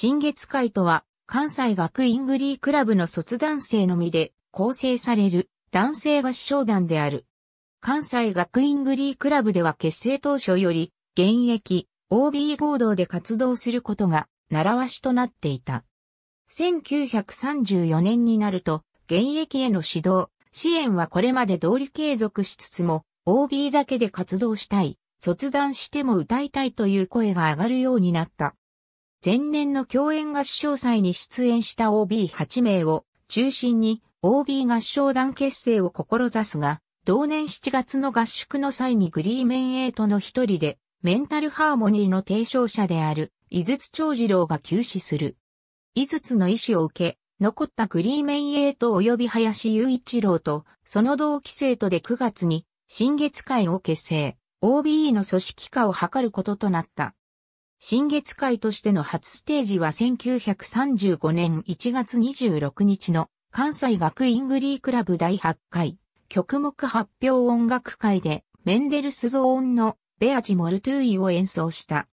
新月会とは、関西学院グリークラブの卒男性のみで構成される男性合唱団である。関西学院グリークラブでは結成当初より、現役、OB 合同で活動することが、習わしとなっていた。1934年になると、現役への指導、支援はこれまで通り継続しつつも、OB だけで活動したい、卒団しても歌いたいという声が上がるようになった。前年の共演合唱祭に出演した OB8 名を中心に OB 合唱団結成を志すが、同年7月の合宿の際にグリーメンエイトの一人で、メンタルハーモニーの提唱者である、井筒長次郎が急死する。井筒の意思を受け、残ったグリーメンエイト及び林雄一郎と、その同期生とで9月に、新月会を結成、OBE の組織化を図ることとなった。新月会としての初ステージは1935年1月26日の関西学院グリークラブ第8回曲目発表音楽会でメンデルスゾーンのベアジ・モルトゥーイを演奏した。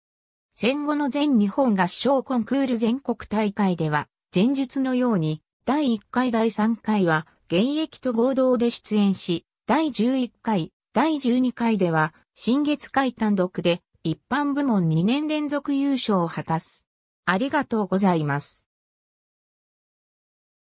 戦後の全日本合唱コンクール全国大会では前日のように第1回第3回は現役と合同で出演し、第11回、第12回では新月会単独で一般部門2年連続優勝を果たす。ありがとうございます。